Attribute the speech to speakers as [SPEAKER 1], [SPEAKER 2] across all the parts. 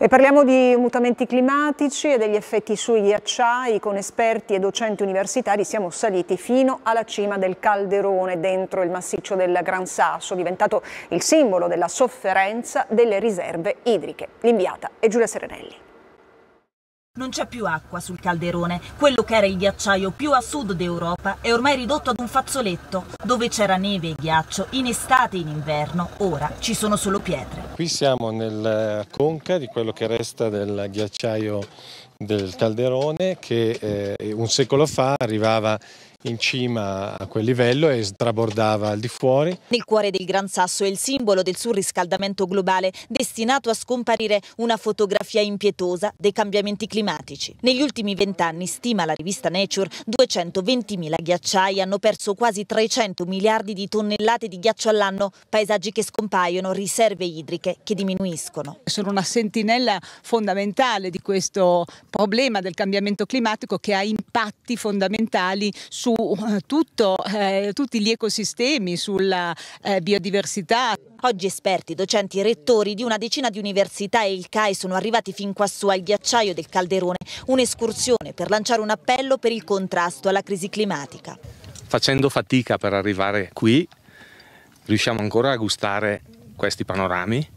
[SPEAKER 1] E parliamo di mutamenti climatici e degli effetti sui ghiacciai. Con esperti e docenti universitari siamo saliti fino alla cima del calderone dentro il massiccio del Gran Sasso, diventato il simbolo della sofferenza delle riserve idriche. L'inviata è Giulia Serenelli.
[SPEAKER 2] Non c'è più acqua sul calderone, quello che era il ghiacciaio più a sud d'Europa è ormai ridotto ad un fazzoletto, dove c'era neve e ghiaccio in estate e in inverno, ora ci sono solo pietre.
[SPEAKER 3] Qui siamo nella eh, conca di quello che resta del ghiacciaio del calderone che eh, un secolo fa arrivava in cima a quel livello e strabordava al di fuori.
[SPEAKER 2] Nel cuore del Gran Sasso è il simbolo del surriscaldamento globale, destinato a scomparire una fotografia impietosa dei cambiamenti climatici. Negli ultimi vent'anni, stima la rivista Nature, 220.000 ghiacciai hanno perso quasi 300 miliardi di tonnellate
[SPEAKER 4] di ghiaccio all'anno, paesaggi che scompaiono, riserve idriche che diminuiscono. Sono una sentinella fondamentale di questo problema del cambiamento climatico che ha impatti fondamentali su su eh, tutto, eh, tutti gli ecosistemi, sulla eh, biodiversità. Oggi esperti, docenti e rettori di una decina di università
[SPEAKER 2] e il CAI sono arrivati fin quassù al ghiacciaio del Calderone, un'escursione per lanciare un appello per il contrasto alla crisi climatica.
[SPEAKER 5] Facendo fatica per arrivare qui, riusciamo ancora a gustare questi panorami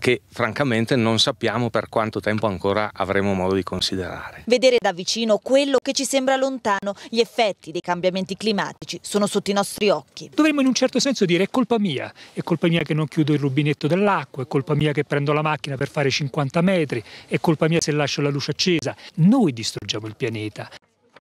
[SPEAKER 5] che francamente non sappiamo per quanto tempo ancora avremo modo di considerare.
[SPEAKER 2] Vedere da vicino quello che ci sembra lontano, gli effetti dei cambiamenti climatici sono sotto i nostri occhi. Dovremmo in un certo senso dire è colpa mia, è colpa mia che non chiudo il rubinetto dell'acqua, è colpa mia che prendo la macchina per
[SPEAKER 5] fare 50 metri, è colpa mia se lascio la luce accesa. Noi distruggiamo il pianeta.